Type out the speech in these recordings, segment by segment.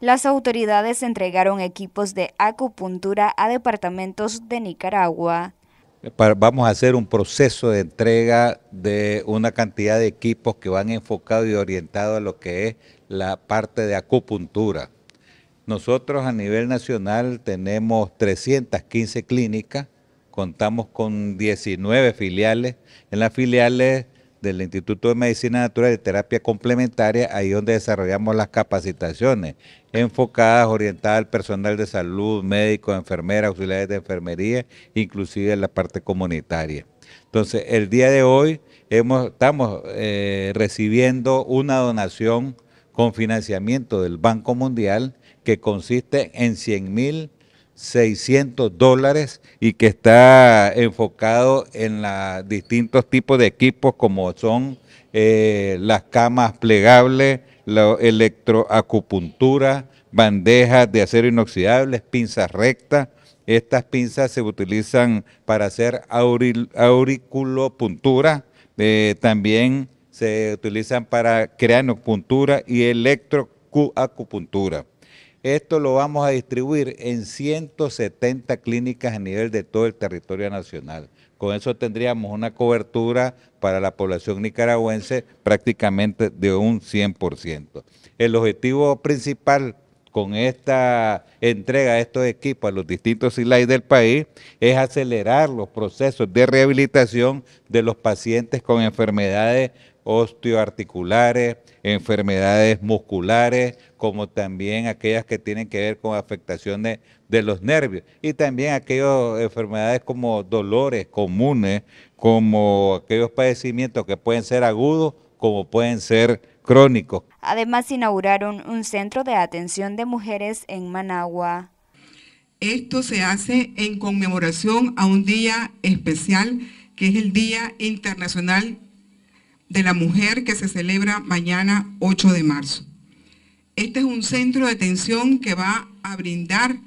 las autoridades entregaron equipos de acupuntura a departamentos de Nicaragua. Vamos a hacer un proceso de entrega de una cantidad de equipos que van enfocados y orientados a lo que es la parte de acupuntura. Nosotros a nivel nacional tenemos 315 clínicas, contamos con 19 filiales. En las filiales del Instituto de Medicina Natural y Terapia Complementaria, ahí donde desarrollamos las capacitaciones enfocadas, orientadas al personal de salud, médicos, enfermeras, auxiliares de enfermería, inclusive en la parte comunitaria. Entonces, el día de hoy estamos eh, recibiendo una donación con financiamiento del Banco Mundial que consiste en 100 mil 600 dólares y que está enfocado en los distintos tipos de equipos como son eh, las camas plegables, la electroacupuntura, bandejas de acero inoxidable, pinzas rectas. Estas pinzas se utilizan para hacer auriculopuntura, eh, también se utilizan para cranopuntura y electroacupuntura. Esto lo vamos a distribuir en 170 clínicas a nivel de todo el territorio nacional. Con eso tendríamos una cobertura para la población nicaragüense prácticamente de un 100%. El objetivo principal con esta entrega de estos equipos a los distintos SILAI del país es acelerar los procesos de rehabilitación de los pacientes con enfermedades osteoarticulares, enfermedades musculares, como también aquellas que tienen que ver con afectaciones de los nervios y también aquellas enfermedades como dolores comunes, como aquellos padecimientos que pueden ser agudos como pueden ser crónicos. Además inauguraron un centro de atención de mujeres en Managua. Esto se hace en conmemoración a un día especial que es el Día Internacional de la Mujer que se celebra mañana 8 de marzo. Este es un centro de atención que va a brindar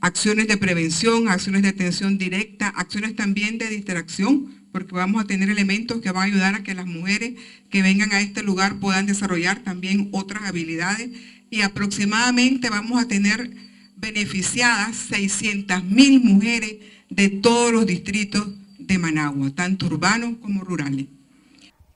acciones de prevención, acciones de atención directa, acciones también de distracción, porque vamos a tener elementos que van a ayudar a que las mujeres que vengan a este lugar puedan desarrollar también otras habilidades y aproximadamente vamos a tener beneficiadas 600 mil mujeres de todos los distritos de Managua, tanto urbanos como rurales.